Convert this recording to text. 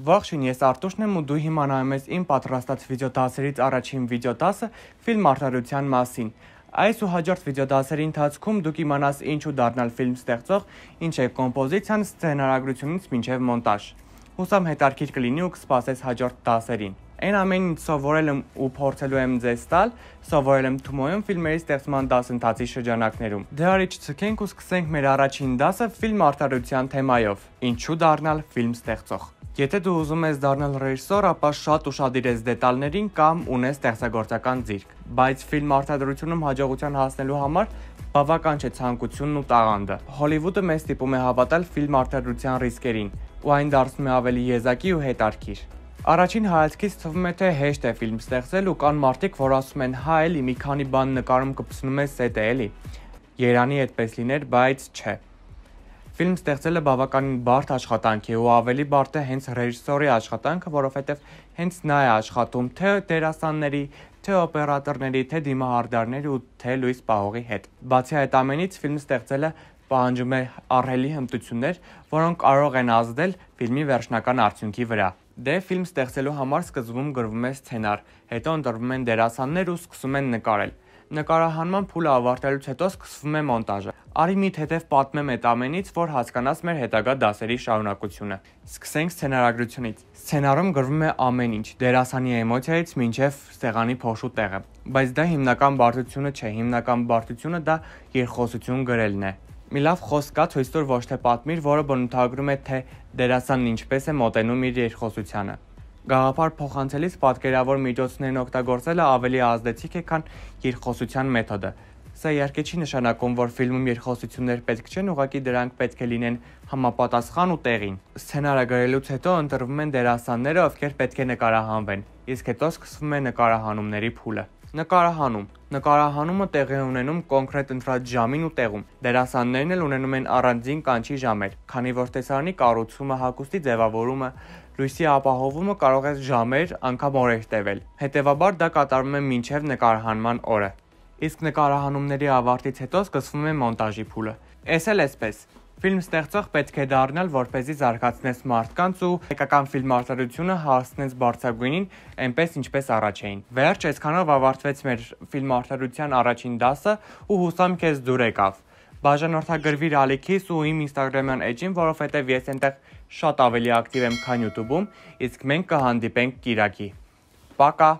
Ողջույն, ես Արտուշն եմ ու դու հիմա նայում ես իմ պատրաստած վիդեոդասերից առաջին վիդեոդասը ֆիլմ արդարության մասին։ Այս ու հաջորդ վիդեոդասերի ընթացքում դուք իմանաս ինչ ու դառնալ ֆիլմ ստեղծող, ինչ է կոմպոզիցիան, սցենարագրությունից մինչև մոնտաժ։ Հուսամ հետարքիր կլինի ու կսպասես հաջորդ դասերին։ Այն ամենն ինչ սովորել եմ ու փորձելու եմ ձեզ տալ, սովորել եմ Թումոյում ֆիլմերի ստեղծման դասընթացի շրջանակներում։ Դե արի չցկենք ու սկսենք մեր առաջին դասը ֆիլմ արդարության թեմայով՝ ինչու դառնալ ֆիլմ ստեղծող։ Եթե դու ուզում ես դառնալ ռեժիսոր, ապա շատ ուշադիր ես դետալներին կամ ունես ստեղծագործական ձիրք, բայց ֆիլմ արտադրությունում հաջողության հասնելու համար բավական չէ ցանկությունն ու տաղանդը։ Հոլիվուդը մեզ տիպում է հավատալ ֆիլմ արտադրության ռիսկերին, ու այն դարձնում է ավելի եզակի ու հետարքիր։ Առաջին հայացքից թվում է թե հեշտ է ֆիլմ ստեղծել ու կան մարդիկ, որ ասում են՝ «Հա, էլի մի քանի բան նկարում կպցնում ես սետը, էլի»։ Երանի այդպես լիներ, բայց չէ։ Ֆիլմ ստեղծելը բավականին բարդ աշխատանք է ու ավելի բարդ է հենց ռեժիսորի աշխատանքը, որովհետև հենց նա է աշխատում թե դերասանների, թե օպերատորների, թե դիմահարդարների ու թե լույս պահողի հետ։ Բացի այդ ամենից ֆիլմ ստեղծելը պահանջում է առհելի հմտություններ, որոնք կարող են ազդել ֆիլմի վերջնական արդյունքի վրա։ Դե ֆիլմ ստեղծելու համար սկզբում գրվում է սցենար, հետո ընտրվում են դերասաններ ու սկսում են նկարել նկարահանման փուլը ավարտելուց հետո սկսվում է մոնտաժը։ Արի մի թեթև պատմեմ այդ ամենից, որ հասկանաս մեր հետագա դասերի շարունակությունը։ Սկսենք սցենարագրությունից։ Սցենարում գրվում է ամեն ինչ՝ դերասանի էմոցիայից մինչև սեղանի փոշու տեղը, բայց դա հիմնական բարդությունը չէ, հիմնական բարդությունը դա երկխոսություն գրելն է։ Մի լավ խոսք կա ցույց տուր ոչ թե պատմիր, որը բնութագրում է թե դերասանն ինչպես է մոտենում իր երկխոսությանը։ Գաղափար փոխանցելիս պատկերավոր միջոցներն օգտագործելը ավելի ազդեցիկ է, քան երկխոսության մեթոդը։ Սա իհարկե չի նշանակում, որ ֆիլմում երկխոսություններ պետք չեն, ուղղակի դրանք պետք է լինեն համապատասխան ու տեղին։ Սցենարը գրելուց հետո ընտրվում են դերասանները, ովքեր պետք է նկարահանվեն, իսկ հետո սկսվում է նկարահանումների փուլը։ Նկարահանում Նկարահանումը տեղի է ունենում կոնկրետ ընտրած ժամին ու տեղում։ Դերասաններն էլ ունենում են առանձին կանչի ժամեր, քանի որ տեսարանի կառուցումը, հագուստի ձևավորումը, լույսի ապահովումը կարող է ժամեր, անգամ օրեր տևել։ Հետևաբար դա կատարվում է մինչև նկարահանման օրը։ Իսկ նկարահանումների ավարտից հետո սկսվում է մոնտաժի փուլը։ Էս էլ էսպես Ֆիլմ ստեղծող պետք է դառնալ, որպեսզի զարգացնես մարդկանց ու հայկական ֆիլմարտադրությունը հասցնես բարձրագույնին, այնպես ինչպես առաջ էին։ Վերջ, այսքանով ավարտվեց մեր ֆիլմարտադրության առաջին դասը ու հուսամ քեզ դուր եկավ։ Բաժանորդագրվիր ալիքիս ու իմ Instagram-յան էջին, որովհետև ես այնտեղ շատ ավելի ակտիվ եմ, քան YouTube-ում, իսկ մենք կհանդիպենք Կիրակի։ Պակա։